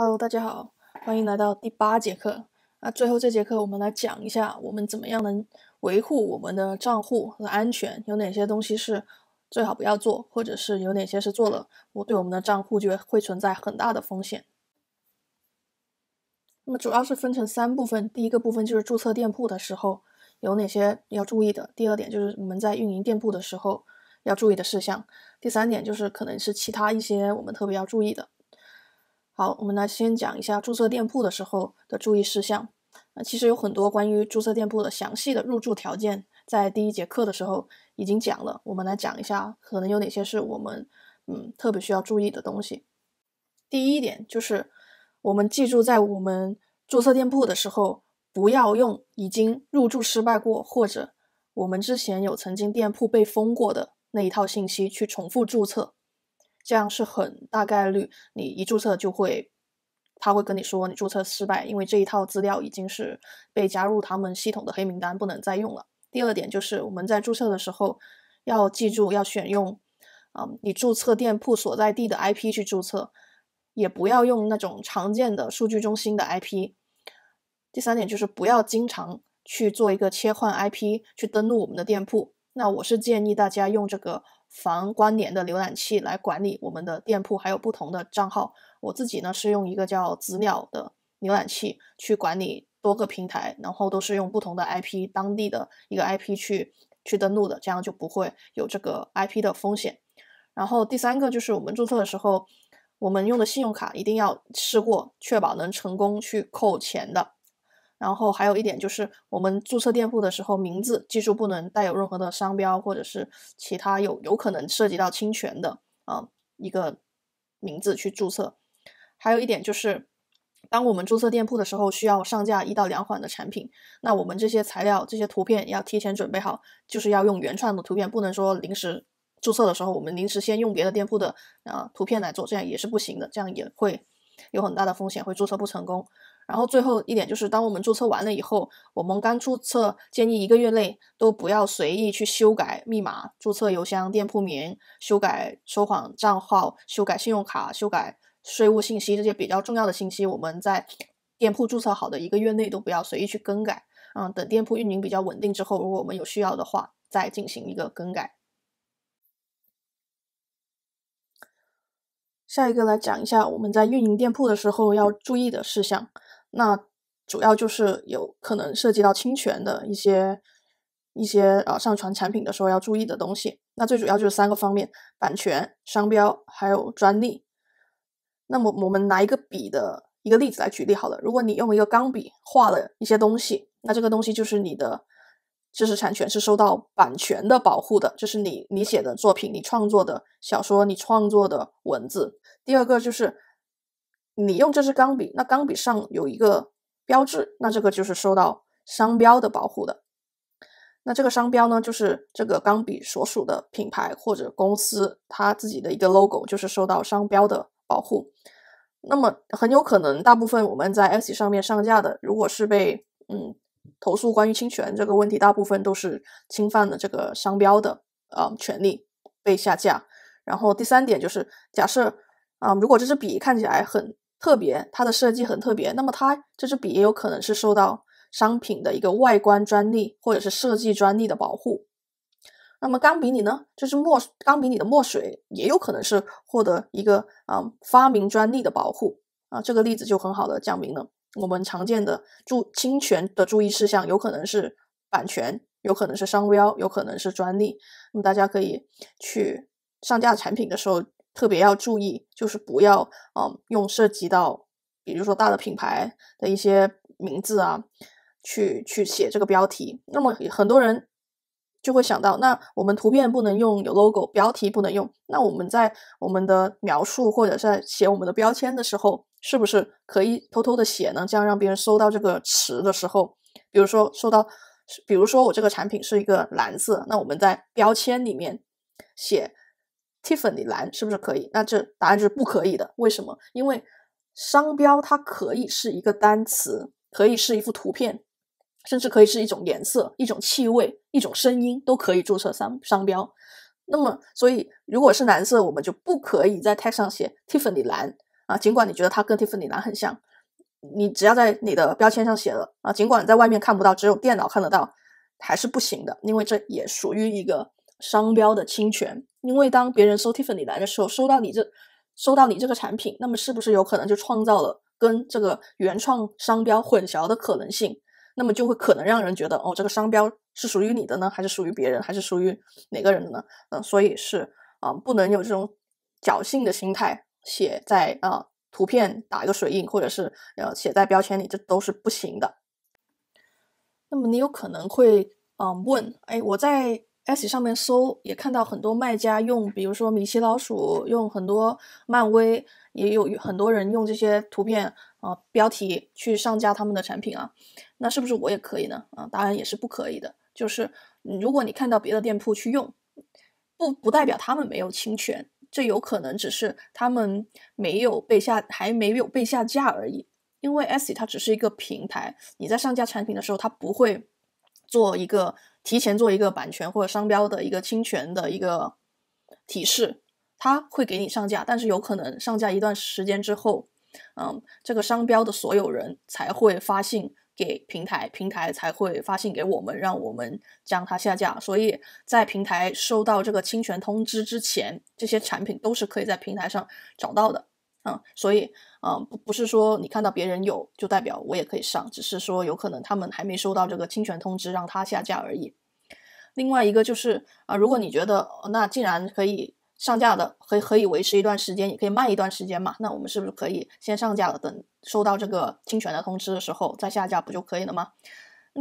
Hello，大家好，欢迎来到第八节课。那最后这节课我们来讲一下，我们怎么样能维护我们的账户的安全？有哪些东西是最好不要做，或者是有哪些是做了，我对我们的账户就会会存在很大的风险。那么主要是分成三部分，第一个部分就是注册店铺的时候有哪些要注意的；第二点就是我们在运营店铺的时候要注意的事项；第三点就是可能是其他一些我们特别要注意的。好，我们来先讲一下注册店铺的时候的注意事项。那其实有很多关于注册店铺的详细的入驻条件，在第一节课的时候已经讲了。我们来讲一下，可能有哪些是我们嗯特别需要注意的东西。第一点就是，我们记住在我们注册店铺的时候，不要用已经入驻失败过或者我们之前有曾经店铺被封过的那一套信息去重复注册。这样是很大概率，你一注册就会，他会跟你说你注册失败，因为这一套资料已经是被加入他们系统的黑名单，不能再用了。第二点就是我们在注册的时候要记住要选用，啊，你注册店铺所在地的 IP 去注册，也不要用那种常见的数据中心的 IP。第三点就是不要经常去做一个切换 IP 去登录我们的店铺。那我是建议大家用这个防关联的浏览器来管理我们的店铺，还有不同的账号。我自己呢是用一个叫子鸟的浏览器去管理多个平台，然后都是用不同的 IP，当地的一个 IP 去去登录的，这样就不会有这个 IP 的风险。然后第三个就是我们注册的时候，我们用的信用卡一定要试过，确保能成功去扣钱的。然后还有一点就是，我们注册店铺的时候，名字记住不能带有任何的商标或者是其他有有可能涉及到侵权的啊一个名字去注册。还有一点就是，当我们注册店铺的时候，需要上架一到两款的产品，那我们这些材料、这些图片要提前准备好，就是要用原创的图片，不能说临时注册的时候，我们临时先用别的店铺的啊图片来做，这样也是不行的，这样也会有很大的风险，会注册不成功。然后最后一点就是，当我们注册完了以后，我们刚注册，建议一个月内都不要随意去修改密码、注册邮箱、店铺名、修改收款账号、修改信用卡、修改税务信息这些比较重要的信息。我们在店铺注册好的一个月内都不要随意去更改。嗯，等店铺运营比较稳定之后，如果我们有需要的话，再进行一个更改。下一个来讲一下我们在运营店铺的时候要注意的事项。那主要就是有可能涉及到侵权的一些一些呃，上传产品的时候要注意的东西。那最主要就是三个方面：版权、商标还有专利。那么我们拿一个笔的一个例子来举例好了。如果你用一个钢笔画了一些东西，那这个东西就是你的知识产权是受到版权的保护的，就是你你写的作品、你创作的小说、你创作的文字。第二个就是。你用这支钢笔，那钢笔上有一个标志，那这个就是受到商标的保护的。那这个商标呢，就是这个钢笔所属的品牌或者公司它自己的一个 logo，就是受到商标的保护。那么很有可能，大部分我们在 etsy 上面上架的，如果是被嗯投诉关于侵权这个问题，大部分都是侵犯了这个商标的呃权利被下架。然后第三点就是假设啊，如果这支笔看起来很。特别，它的设计很特别。那么，它这支笔也有可能是受到商品的一个外观专利或者是设计专利的保护。那么，钢笔里呢，这支墨钢笔里的墨水也有可能是获得一个啊发明专利的保护啊。这个例子就很好的讲明了我们常见的注侵权的注意事项，有可能是版权，有可能是商标，有可能是专利。那么，大家可以去上架产品的时候。特别要注意，就是不要嗯用涉及到，比如说大的品牌的一些名字啊，去去写这个标题。那么很多人就会想到，那我们图片不能用有 logo，标题不能用，那我们在我们的描述或者在写我们的标签的时候，是不是可以偷偷的写呢？这样让别人搜到这个词的时候，比如说搜到，比如说我这个产品是一个蓝色，那我们在标签里面写。Tiffany 蓝是不是可以？那这答案就是不可以的。为什么？因为商标它可以是一个单词，可以是一幅图片，甚至可以是一种颜色、一种气味、一种声音，都可以注册商商标。那么，所以如果是蓝色，我们就不可以在 tag 上写 Tiffany 蓝啊。尽管你觉得它跟 Tiffany 蓝很像，你只要在你的标签上写了啊，尽管在外面看不到，只有电脑看得到，还是不行的，因为这也属于一个。商标的侵权，因为当别人搜 Tiffany 来的时候，收到你这，收到你这个产品，那么是不是有可能就创造了跟这个原创商标混淆的可能性？那么就会可能让人觉得，哦，这个商标是属于你的呢，还是属于别人，还是属于哪个人的呢？嗯，所以是啊，不能有这种侥幸的心态，写在啊图片打一个水印，或者是呃写在标签里，这都是不行的。那么你有可能会嗯问，哎，我在。S 上面搜也看到很多卖家用，比如说米奇老鼠，用很多漫威，也有很多人用这些图片啊标题去上架他们的产品啊，那是不是我也可以呢？啊，当然也是不可以的。就是如果你看到别的店铺去用，不不代表他们没有侵权，这有可能只是他们没有被下，还没有被下架而已。因为 S 它只是一个平台，你在上架产品的时候，它不会做一个。提前做一个版权或者商标的一个侵权的一个提示，他会给你上架，但是有可能上架一段时间之后，嗯，这个商标的所有人才会发信给平台，平台才会发信给我们，让我们将它下架。所以在平台收到这个侵权通知之前，这些产品都是可以在平台上找到的。所以，嗯，不不是说你看到别人有就代表我也可以上，只是说有可能他们还没收到这个侵权通知，让他下架而已。另外一个就是，啊，如果你觉得那既然可以上架的，可以可以维持一段时间，也可以卖一段时间嘛，那我们是不是可以先上架了，等收到这个侵权的通知的时候再下架不就可以了吗？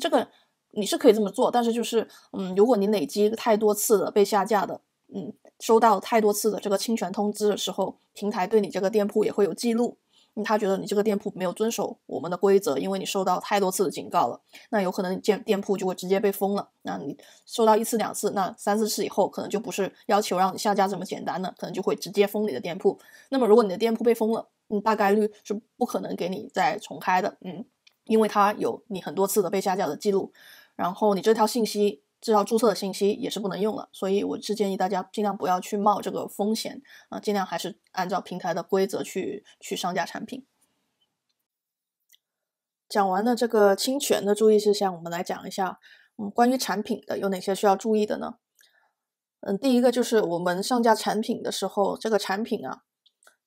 这个你是可以这么做，但是就是，嗯，如果你累积太多次的被下架的，嗯。收到太多次的这个侵权通知的时候，平台对你这个店铺也会有记录，他觉得你这个店铺没有遵守我们的规则，因为你受到太多次的警告了，那有可能你店店铺就会直接被封了。那你收到一次两次，那三四次以后，可能就不是要求让你下架这么简单了，可能就会直接封你的店铺。那么如果你的店铺被封了，嗯，大概率是不可能给你再重开的，嗯，因为它有你很多次的被下架的记录，然后你这条信息。至少注册的信息也是不能用了，所以我是建议大家尽量不要去冒这个风险啊，尽量还是按照平台的规则去去上架产品。讲完了这个侵权的注意事项，我们来讲一下，嗯，关于产品的有哪些需要注意的呢？嗯，第一个就是我们上架产品的时候，这个产品啊，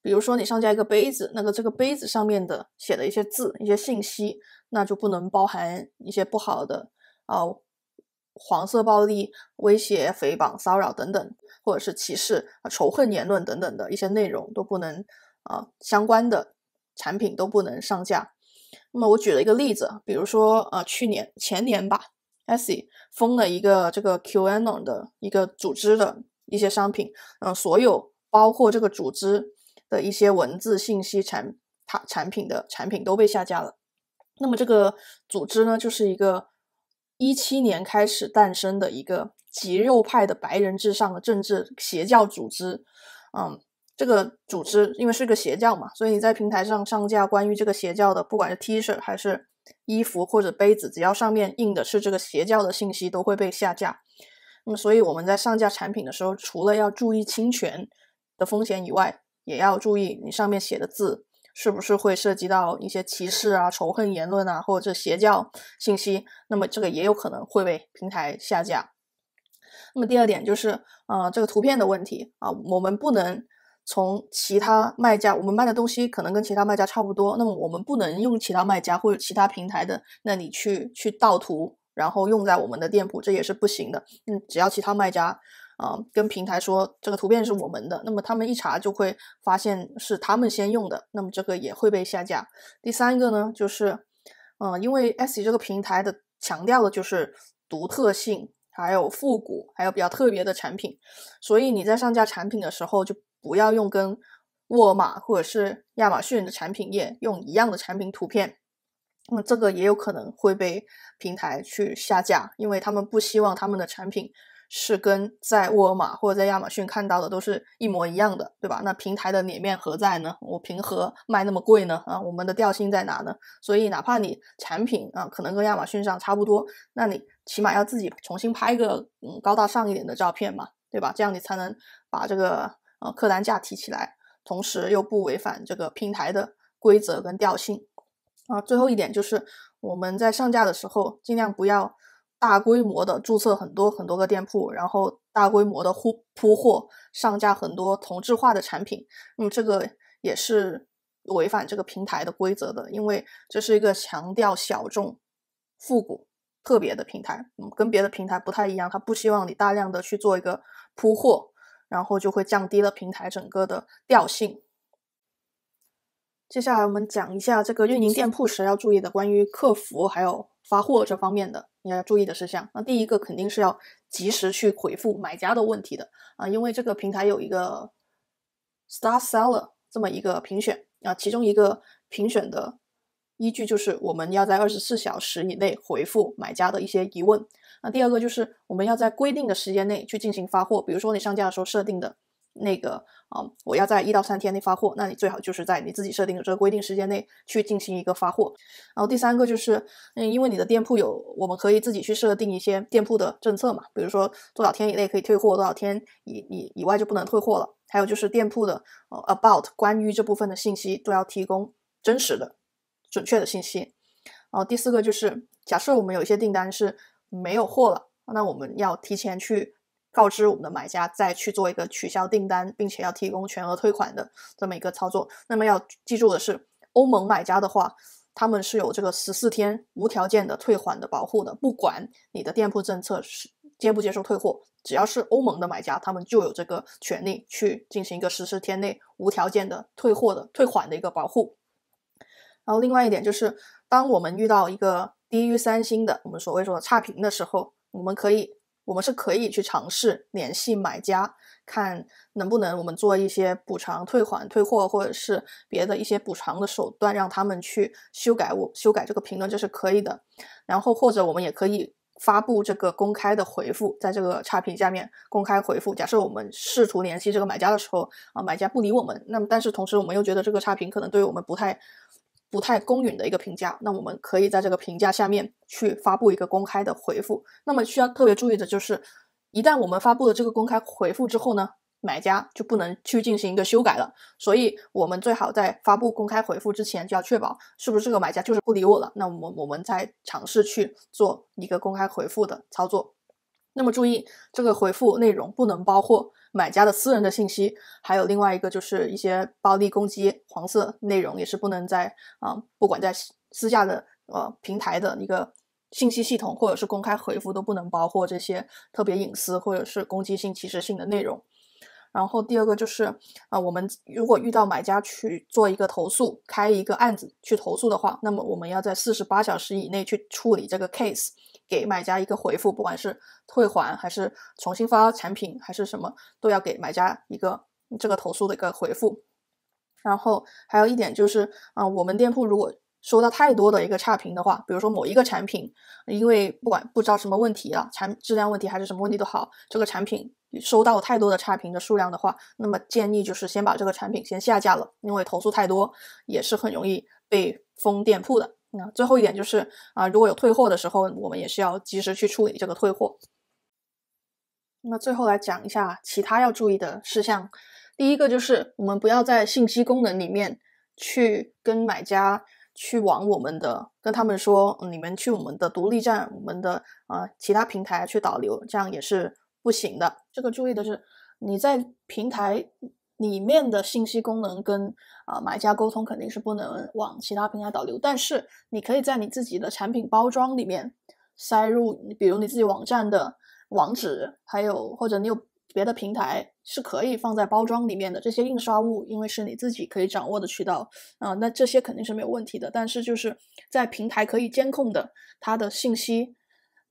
比如说你上架一个杯子，那个这个杯子上面的写的一些字、一些信息，那就不能包含一些不好的啊。黄色、暴力、威胁、诽谤、骚扰等等，或者是歧视仇恨言论等等的一些内容都不能，啊，相关的产品都不能上架。那么我举了一个例子，比如说，呃，去年前年吧，Essy 封了一个这个 Qanon 的一个组织的一些商品，嗯，所有包括这个组织的一些文字信息产产产品的产品都被下架了。那么这个组织呢，就是一个。一七年开始诞生的一个极右派的白人至上的政治邪教组织，嗯，这个组织因为是个邪教嘛，所以你在平台上上架关于这个邪教的，不管是 T 恤还是衣服或者杯子，只要上面印的是这个邪教的信息，都会被下架。那么，所以我们在上架产品的时候，除了要注意侵权的风险以外，也要注意你上面写的字。是不是会涉及到一些歧视啊、仇恨言论啊，或者邪教信息？那么这个也有可能会被平台下架。那么第二点就是，呃，这个图片的问题啊，我们不能从其他卖家，我们卖的东西可能跟其他卖家差不多，那么我们不能用其他卖家或者其他平台的，那你去去盗图，然后用在我们的店铺，这也是不行的。嗯，只要其他卖家。啊，跟平台说这个图片是我们的，那么他们一查就会发现是他们先用的，那么这个也会被下架。第三个呢，就是，嗯，因为 s e 这个平台的强调的就是独特性，还有复古，还有比较特别的产品，所以你在上架产品的时候，就不要用跟沃尔玛或者是亚马逊的产品页用一样的产品图片，那这个也有可能会被平台去下架，因为他们不希望他们的产品。是跟在沃尔玛或者在亚马逊看到的都是一模一样的，对吧？那平台的脸面何在呢？我凭何卖那么贵呢？啊，我们的调性在哪呢？所以哪怕你产品啊可能跟亚马逊上差不多，那你起码要自己重新拍个嗯高大上一点的照片嘛，对吧？这样你才能把这个呃客单价提起来，同时又不违反这个平台的规则跟调性啊。最后一点就是我们在上架的时候尽量不要。大规模的注册很多很多个店铺，然后大规模的铺铺货上架很多同质化的产品，嗯，这个也是违反这个平台的规则的，因为这是一个强调小众、复古、特别的平台，嗯，跟别的平台不太一样，他不希望你大量的去做一个铺货，然后就会降低了平台整个的调性。接下来我们讲一下这个运营店铺时要注意的关于客服还有。发货这方面的你要注意的事项，那第一个肯定是要及时去回复买家的问题的啊，因为这个平台有一个 star seller 这么一个评选啊，其中一个评选的依据就是我们要在二十四小时以内回复买家的一些疑问。那第二个就是我们要在规定的时间内去进行发货，比如说你上架的时候设定的。那个啊，我要在一到三天内发货，那你最好就是在你自己设定的这个规定时间内去进行一个发货。然后第三个就是，嗯，因为你的店铺有，我们可以自己去设定一些店铺的政策嘛，比如说多少天以内可以退货，多少天以以以外就不能退货了。还有就是店铺的呃 about 关于这部分的信息都要提供真实的、准确的信息。然后第四个就是，假设我们有一些订单是没有货了，那我们要提前去。告知我们的买家再去做一个取消订单，并且要提供全额退款的这么一个操作。那么要记住的是，欧盟买家的话，他们是有这个十四天无条件的退款的保护的。不管你的店铺政策是接不接受退货，只要是欧盟的买家，他们就有这个权利去进行一个十四天内无条件的退货的退款的一个保护。然后另外一点就是，当我们遇到一个低于三星的我们所谓说差评的时候，我们可以。我们是可以去尝试联系买家，看能不能我们做一些补偿、退款、退货，或者是别的一些补偿的手段，让他们去修改我修改这个评论，这是可以的。然后或者我们也可以发布这个公开的回复，在这个差评下面公开回复。假设我们试图联系这个买家的时候啊，买家不理我们，那么但是同时我们又觉得这个差评可能对我们不太。不太公允的一个评价，那我们可以在这个评价下面去发布一个公开的回复。那么需要特别注意的就是，一旦我们发布了这个公开回复之后呢，买家就不能去进行一个修改了。所以，我们最好在发布公开回复之前就要确保是不是这个买家就是不理我了。那我我们再尝试去做一个公开回复的操作。那么注意，这个回复内容不能包括。买家的私人的信息，还有另外一个就是一些暴力攻击、黄色内容也是不能在啊，不管在私下的呃平台的一个信息系统，或者是公开回复都不能包括这些特别隐私或者是攻击性、歧视性的内容。然后第二个就是啊，我们如果遇到买家去做一个投诉、开一个案子去投诉的话，那么我们要在四十八小时以内去处理这个 case。给买家一个回复，不管是退还还是重新发产品还是什么，都要给买家一个这个投诉的一个回复。然后还有一点就是，啊，我们店铺如果收到太多的一个差评的话，比如说某一个产品，因为不管不知道什么问题啊，产质量问题还是什么问题都好，这个产品收到太多的差评的数量的话，那么建议就是先把这个产品先下架了，因为投诉太多也是很容易被封店铺的。那最后一点就是啊，如果有退货的时候，我们也是要及时去处理这个退货。那最后来讲一下其他要注意的事项，第一个就是我们不要在信息功能里面去跟买家去往我们的跟他们说你们去我们的独立站、我们的啊其他平台去导流，这样也是不行的。这个注意的是你在平台。里面的信息功能跟啊买家沟通肯定是不能往其他平台导流，但是你可以在你自己的产品包装里面塞入，比如你自己网站的网址，还有或者你有别的平台是可以放在包装里面的这些印刷物，因为是你自己可以掌握的渠道啊，那这些肯定是没有问题的。但是就是在平台可以监控的它的信息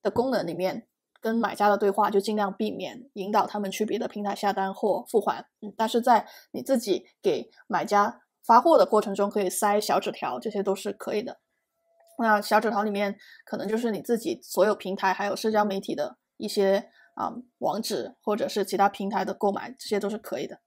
的功能里面。跟买家的对话就尽量避免引导他们去别的平台下单或付款。嗯，但是在你自己给买家发货的过程中，可以塞小纸条，这些都是可以的。那小纸条里面可能就是你自己所有平台还有社交媒体的一些啊网址或者是其他平台的购买，这些都是可以的。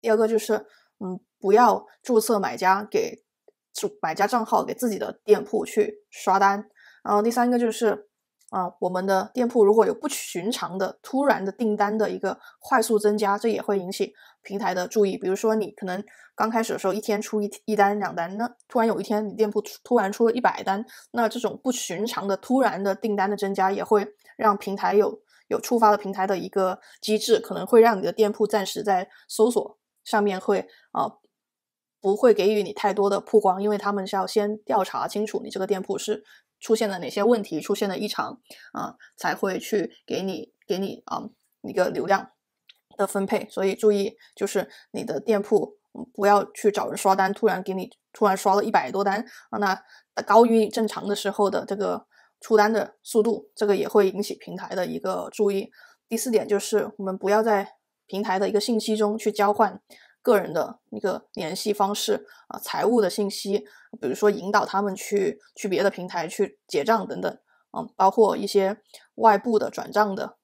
第二个就是嗯，不要注册买家给主买家账号给自己的店铺去刷单。然后第三个就是。啊，我们的店铺如果有不寻常的突然的订单的一个快速增加，这也会引起平台的注意。比如说，你可能刚开始的时候一天出一一单两单，那突然有一天你店铺突然出了一百单，那这种不寻常的突然的订单的增加，也会让平台有有触发了平台的一个机制，可能会让你的店铺暂时在搜索上面会啊不会给予你太多的曝光，因为他们是要先调查清楚你这个店铺是。出现了哪些问题？出现了异常啊，才会去给你给你啊一个流量的分配。所以注意，就是你的店铺不要去找人刷单，突然给你突然刷了一百多单，那高于正常的时候的这个出单的速度，这个也会引起平台的一个注意。第四点就是，我们不要在平台的一个信息中去交换。个人的一个联系方式啊，财务的信息，比如说引导他们去去别的平台去结账等等啊，包括一些外部的转账的，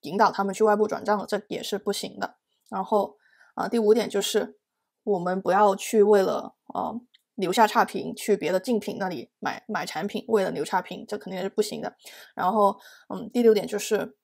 引导他们去外部转账这也是不行的。然后啊，第五点就是我们不要去为了呃留下差评去别的竞品那里买买产品，为了留差评这肯定是不行的。然后嗯，第六点就是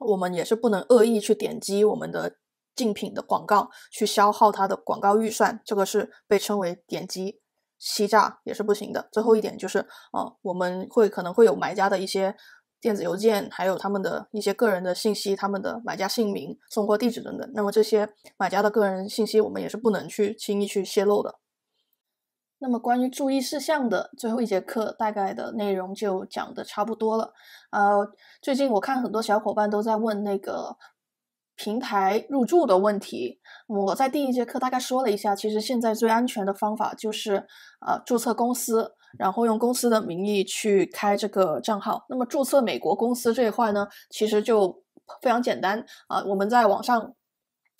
我们也是不能恶意去点击我们的。竞品的广告去消耗它的广告预算，这个是被称为点击欺诈也是不行的。最后一点就是，呃，我们会可能会有买家的一些电子邮件，还有他们的一些个人的信息，他们的买家姓名、送货地址等等。那么这些买家的个人信息，我们也是不能去轻易去泄露的。那么关于注意事项的最后一节课，大概的内容就讲的差不多了。呃，最近我看很多小伙伴都在问那个。平台入驻的问题，我在第一节课大概说了一下。其实现在最安全的方法就是，呃，注册公司，然后用公司的名义去开这个账号。那么注册美国公司这一块呢，其实就非常简单啊。我们在网上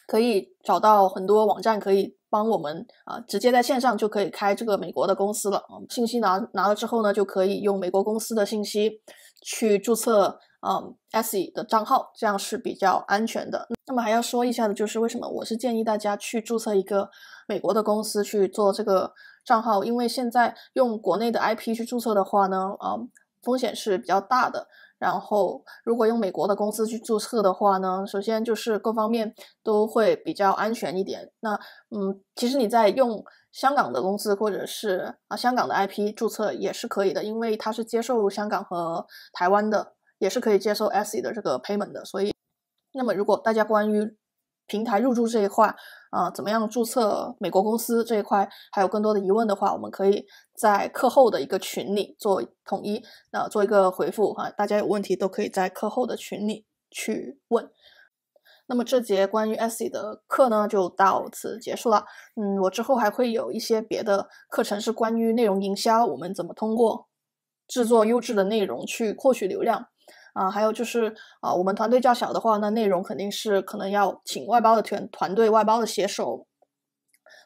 可以找到很多网站，可以帮我们啊，直接在线上就可以开这个美国的公司了。信息拿拿了之后呢，就可以用美国公司的信息去注册。嗯，SE 的账号这样是比较安全的。那么还要说一下的，就是为什么我是建议大家去注册一个美国的公司去做这个账号，因为现在用国内的 IP 去注册的话呢，嗯，风险是比较大的。然后如果用美国的公司去注册的话呢，首先就是各方面都会比较安全一点。那嗯，其实你在用香港的公司或者是啊香港的 IP 注册也是可以的，因为它是接受香港和台湾的。也是可以接受 SE 的这个 payment 的，所以，那么如果大家关于平台入驻这一块啊，怎么样注册美国公司这一块，还有更多的疑问的话，我们可以在课后的一个群里做统一，那做一个回复哈，大家有问题都可以在课后的群里去问。那么这节关于 SE 的课呢，就到此结束了。嗯，我之后还会有一些别的课程是关于内容营销，我们怎么通过制作优质的内容去获取流量。啊，还有就是，啊，我们团队较小的话，那内容肯定是可能要请外包的团团队、外包的写手，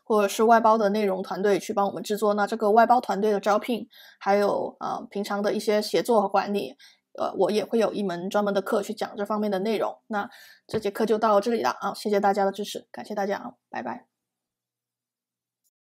或者是外包的内容团队去帮我们制作。那这个外包团队的招聘，还有啊，平常的一些协作和管理，呃，我也会有一门专门的课去讲这方面的内容。那这节课就到这里了啊，谢谢大家的支持，感谢大家啊，拜拜。